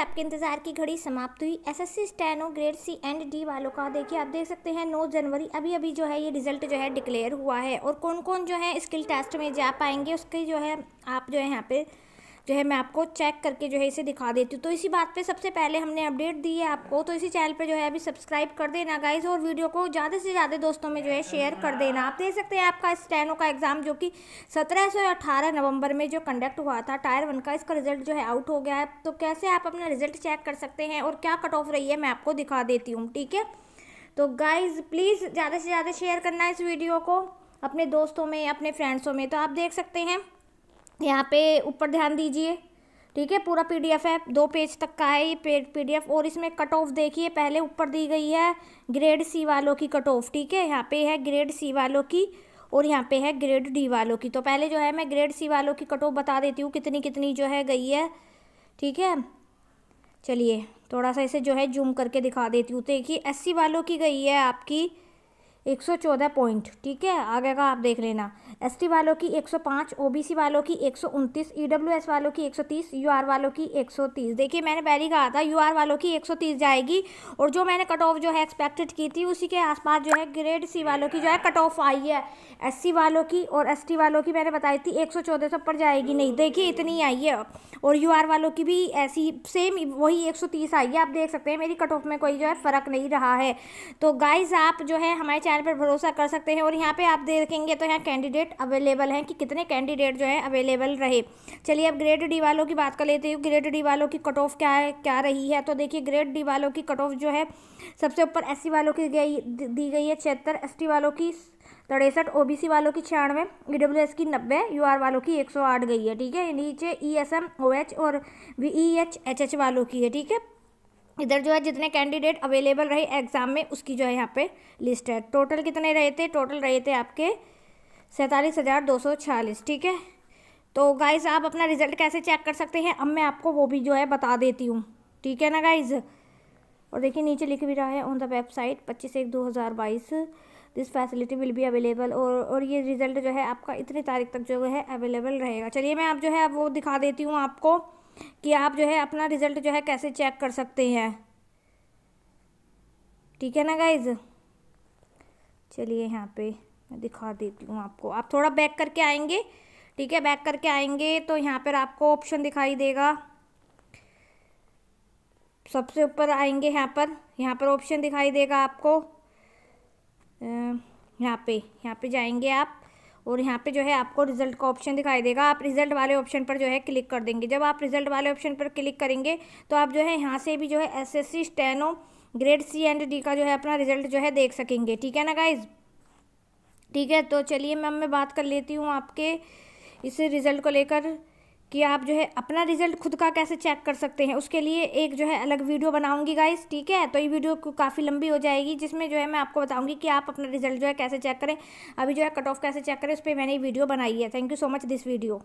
आपके इंतजार की घड़ी समाप्त हुई SSC steno grade C and D वालों का देखिए आप देख सकते हैं 9 जनवरी अभी अभी जो है ये रिजल्ट जो है डिक्लेयर हुआ है और कौन कौन जो है स्किल टेस्ट में जा पाएंगे उसके जो है आप जो है यहाँ पे जो है मैं आपको चेक करके जो है इसे दिखा देती हूँ तो इसी बात पे सबसे पहले हमने अपडेट दी है आपको तो इसी चैनल पे जो है अभी सब्सक्राइब कर देना गाइज और वीडियो को ज़्यादा से ज़्यादा दोस्तों में जो है शेयर कर देना आप देख सकते हैं आपका स्टैनो का एग्ज़ाम जो कि सत्रह नवंबर में जो कंडक्ट हुआ था टायर वन का इसका रिजल्ट जो है आउट हो गया है तो कैसे आप अपना रिजल्ट चेक कर सकते हैं और क्या कट ऑफ रही है मैं आपको दिखा देती हूँ ठीक है तो गाइज़ प्लीज़ ज़्यादा से ज़्यादा शेयर करना इस वीडियो को अपने दोस्तों में अपने फ्रेंड्सों में तो आप देख सकते हैं यहाँ पे ऊपर ध्यान दीजिए ठीक है पूरा पीडीएफ है दो पेज तक का है ये पीडीएफ और इसमें कट ऑफ देखिए पहले ऊपर दी गई है ग्रेड सी वालों की कट ऑफ ठीक है यहाँ पे है ग्रेड सी वालों की और यहाँ पे है ग्रेड डी वालों की तो पहले जो है मैं ग्रेड सी वालों की कट ऑफ बता देती हूँ कितनी कितनी जो है गई है ठीक है चलिए थोड़ा सा इसे जो है जूम करके दिखा देती हूँ तो देखिए एस वालों की गई है आपकी 114 पॉइंट ठीक है आगे का आप देख लेना एसटी वालों की 105 ओबीसी वालों की 129 ईडब्ल्यूएस e वालों की 130 यूआर वालों की 130 देखिए मैंने पहले कहा था यूआर वालों की 130 जाएगी और जो मैंने कट ऑफ जो है एक्सपेक्टेड की थी उसी के आसपास जो है ग्रेड सी वालों की जो है कट ऑफ आई है एस वालों की और एस वालों की मैंने बताई थी एक से ऊपर जाएगी नहीं देखिए इतनी आई है और यू वालों की भी ऐसी सेम वही एक आई है आप देख सकते हैं मेरी कट ऑफ में कोई जो है फ़र्क नहीं रहा है तो गाइज आप जो है हमारे चैनल चैनल पर भरोसा कर सकते हैं और यहाँ पे आप देखेंगे तो यहाँ कैंडिडेट अवेलेबल हैं कि कितने कैंडिडेट जो हैं अवेलेबल रहे चलिए अब ग्रेड डी वालों की बात कर लेते हैं ग्रेड डी वालों की कट ऑफ क्या है क्या रही है तो देखिए ग्रेड डी वालों की कट ऑफ जो है सबसे ऊपर एस वालों की गई दी गई है छिहत्तर एस वालों की तिरसठ ओ वालों की छियानवे ई e की नब्बे यू वालों की एक गई है ठीक है नीचे ई एस एम ओ और ई e वालों की है ठीक है इधर जो है जितने कैंडिडेट अवेलेबल रहे एग्ज़ाम में उसकी जो है यहाँ पे लिस्ट है टोटल कितने रहे थे टोटल रहे थे आपके सैंतालीस हज़ार दो सौ छियालीस ठीक है तो गाइज़ आप अपना रिज़ल्ट कैसे चेक कर सकते हैं अब मैं आपको वो भी जो है बता देती हूँ ठीक है ना गाइज़ और देखिए नीचे लिख भी रहा है ऑन द वेबसाइट पच्चीस एक दो हज़ार बाईस this facility will be available और और ये रिज़ल्ट जो है आपका इतनी तारीख तक जो है अवेलेबल रहेगा चलिए मैं आप जो है अब वो दिखा देती हूँ आपको कि आप जो है अपना रिज़ल्ट जो है कैसे चेक कर सकते हैं ठीक है ना गाइज चलिए यहाँ पे मैं दिखा देती हूँ आपको आप थोड़ा बैक करके आएंगे ठीक है बैक करके आएंगे तो यहाँ पर आपको ऑप्शन दिखाई देगा सबसे ऊपर आएंगे यहाँ पर यहाँ पर ऑप्शन दिखाई देगा आपको यहाँ पे यहाँ पे जाएंगे आप और यहाँ पे जो है आपको रिजल्ट का ऑप्शन दिखाई देगा आप रिजल्ट वाले ऑप्शन पर जो है क्लिक कर देंगे जब आप रिजल्ट वाले ऑप्शन पर क्लिक करेंगे तो आप जो है यहाँ से भी जो है S S C steno grade C and D का जो है अपना रिजल्ट जो है देख सकेंगे ठीक है ना गाइज ठीक है तो चलिए मैम मैं बात कर लेती हूँ आपके इस रिज़ल्ट को लेकर कि आप जो है अपना रिजल्ट खुद का कैसे चेक कर सकते हैं उसके लिए एक जो है अलग वीडियो बनाऊंगी गाइस ठीक है तो ये वीडियो काफ़ी लंबी हो जाएगी जिसमें जो है मैं आपको बताऊंगी कि आप अपना रिजल्ट जो है कैसे चेक करें अभी जो है कट ऑफ कैसे चेक करें उस पर मैंने ये वीडियो बनाई है thank you so much this video